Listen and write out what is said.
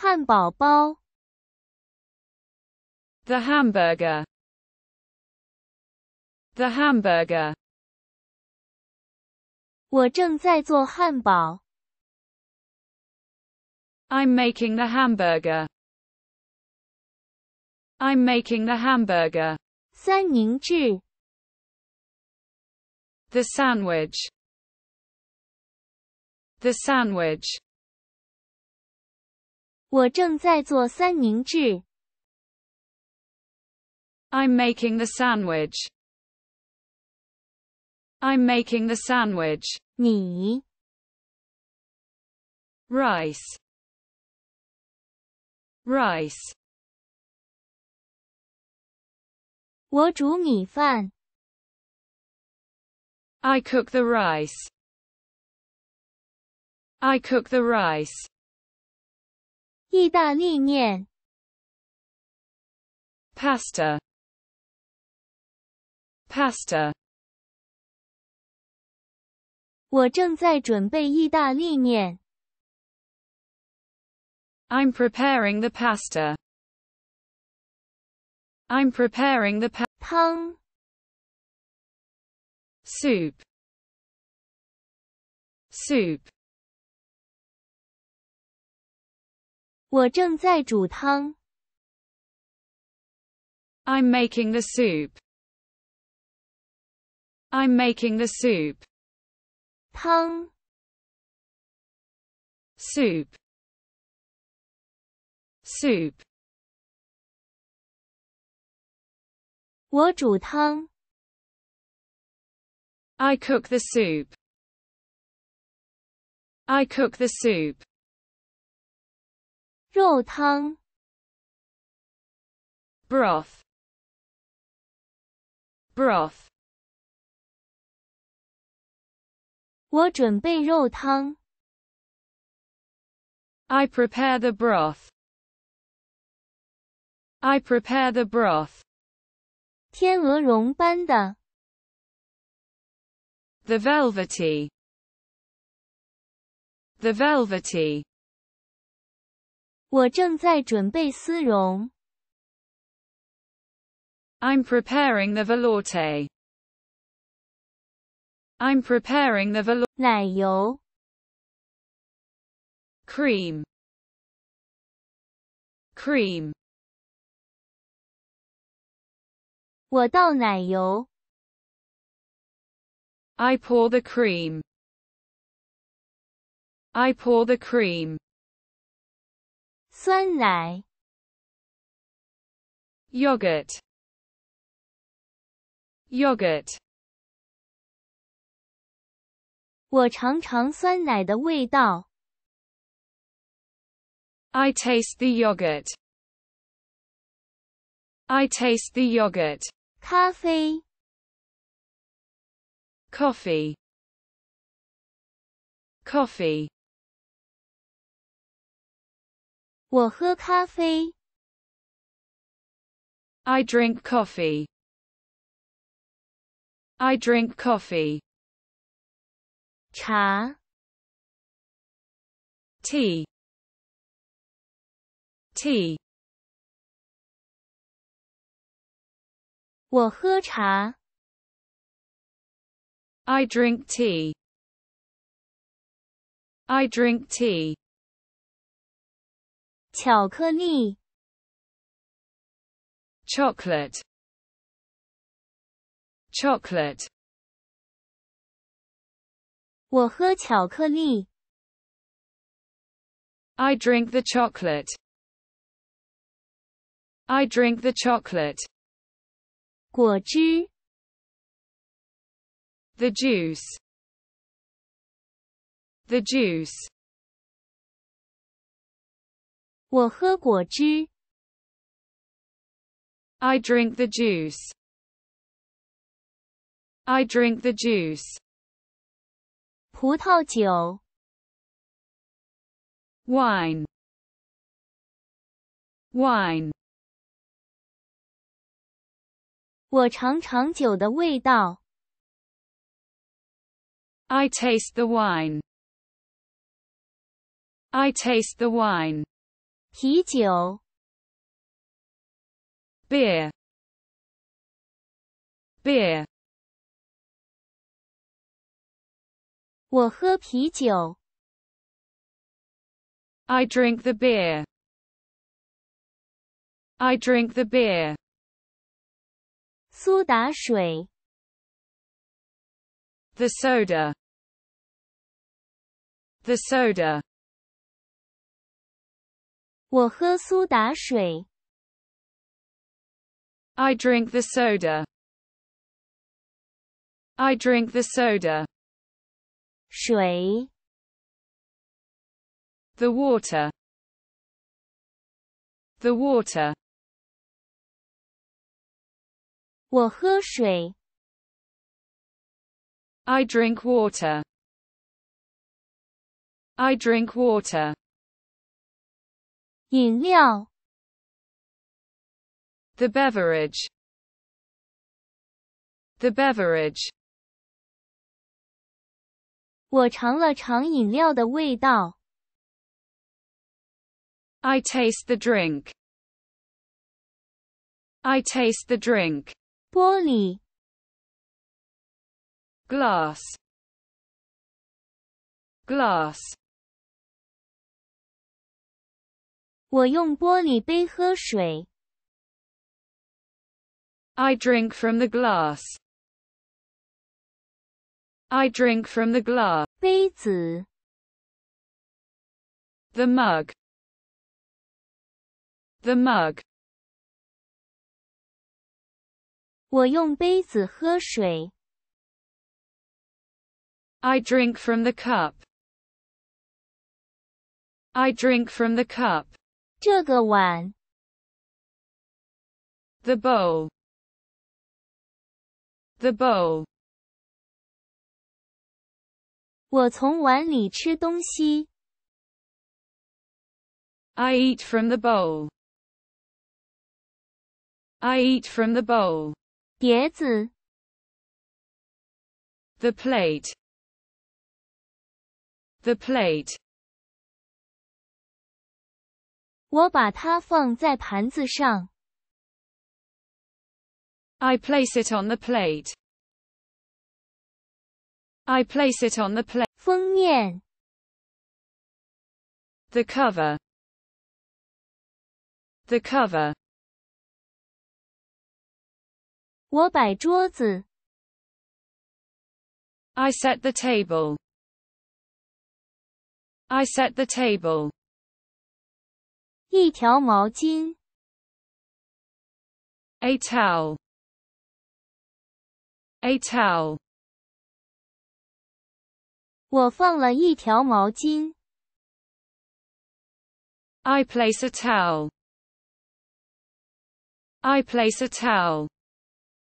汉堡包 The hamburger. The hamburger. i am making the hamburger. I'm making the hamburger. 三明治 The sandwich. The sandwich. 我正在做三明治。I'm making the sandwich. I'm making the sandwich. 你 rice rice I cook the rice. I cook the rice. 意大利面 pasta pasta 我正在准备意大利面 I'm preparing the pasta I'm preparing the pa soup soup 我正在煮汤。I'm making the soup. I'm making the soup. 汤 soup soup 我煮汤 I cook the soup. I cook the soup. 肉汤 broth broth 我准备肉汤 I prepare the broth I prepare the broth 天鹅绒般的 The velvety The velvety 我正在准备丝绒。I'm preparing the veloute. I'm preparing the veloute. cream cream I pour the cream I pour the cream 酸奶 yogurt yogurt 我尝尝酸奶的味道。I taste the yogurt. I taste the yogurt. Coffee, coffee coffee I drink coffee. I drink coffee. 茶 tea tea I drink tea. I drink tea. 巧克力 chocolate chocolate 我喝巧克力 I drink the chocolate I drink the chocolate 果汁 the juice the juice I drink the juice. I drink the juice. 葡萄酒。Wine. Wine. I taste the wine. I taste the wine. 啤酒 beer beer 我喝啤酒 I drink the beer I drink the beer 苏打水 the soda the soda 我喝苏打水。I drink the soda. I drink the soda. 水 The water. The water. I drink water. I drink water. 饮料 the beverage the beverage 我尝了尝饮料的味道。I taste the drink I taste the drink 玻璃 glass glass 我用玻璃杯喝水。I drink from the glass. I drink from the glass. The mug. The mug. I drink from the cup. I drink from the cup. 这个碗 the bowl the bowl 我从碗里吃东西 I eat from the bowl I eat from the bowl 碟子 the plate the plate 我把它放在盘子上。I place it on the plate. I place it on the plate. 封面 The cover. The cover. 我摆桌子。I set the table. I set the table. 一条毛巾 a towel a towel 我放了一条毛巾 I place a towel I place a towel